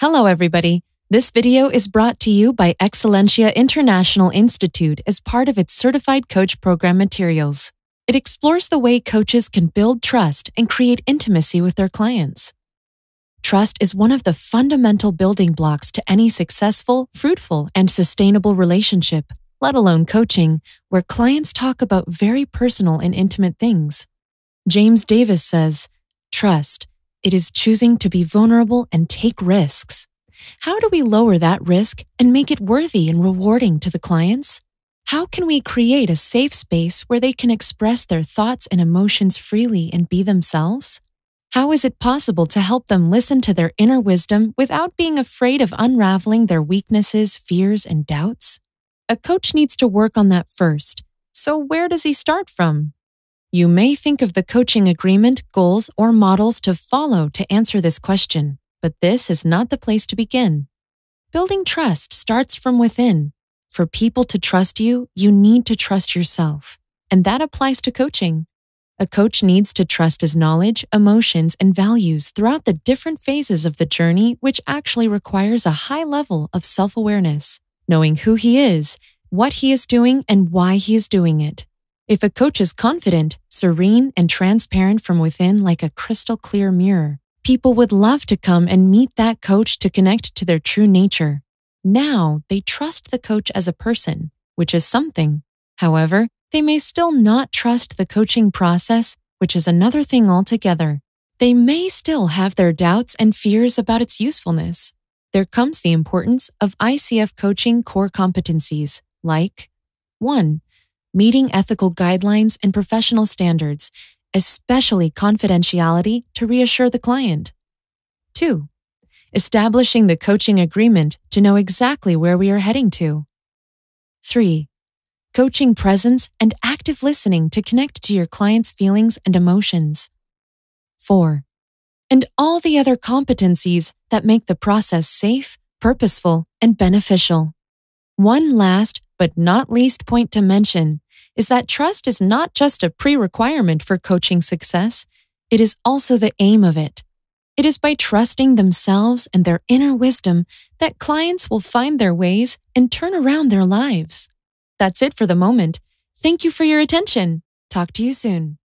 Hello, everybody. This video is brought to you by Excellencia International Institute as part of its Certified Coach Program materials. It explores the way coaches can build trust and create intimacy with their clients. Trust is one of the fundamental building blocks to any successful, fruitful, and sustainable relationship, let alone coaching, where clients talk about very personal and intimate things. James Davis says, Trust it is choosing to be vulnerable and take risks. How do we lower that risk and make it worthy and rewarding to the clients? How can we create a safe space where they can express their thoughts and emotions freely and be themselves? How is it possible to help them listen to their inner wisdom without being afraid of unraveling their weaknesses, fears, and doubts? A coach needs to work on that first. So, where does he start from? You may think of the coaching agreement, goals, or models to follow to answer this question, but this is not the place to begin. Building trust starts from within. For people to trust you, you need to trust yourself, and that applies to coaching. A coach needs to trust his knowledge, emotions, and values throughout the different phases of the journey, which actually requires a high level of self awareness, knowing who he is, what he is doing, and why he is doing it. If a coach is confident, serene, and transparent from within like a crystal clear mirror, people would love to come and meet that coach to connect to their true nature. Now they trust the coach as a person, which is something. However, they may still not trust the coaching process, which is another thing altogether. They may still have their doubts and fears about its usefulness. There comes the importance of ICF coaching core competencies, like 1 meeting ethical guidelines and professional standards, especially confidentiality to reassure the client. 2. Establishing the coaching agreement to know exactly where we are heading to. 3. Coaching presence and active listening to connect to your client's feelings and emotions. 4. And all the other competencies that make the process safe, purposeful, and beneficial. One last but not least point to mention is that trust is not just a pre requirement for coaching success, it is also the aim of it. It is by trusting themselves and their inner wisdom that clients will find their ways and turn around their lives. That's it for the moment. Thank you for your attention. Talk to you soon.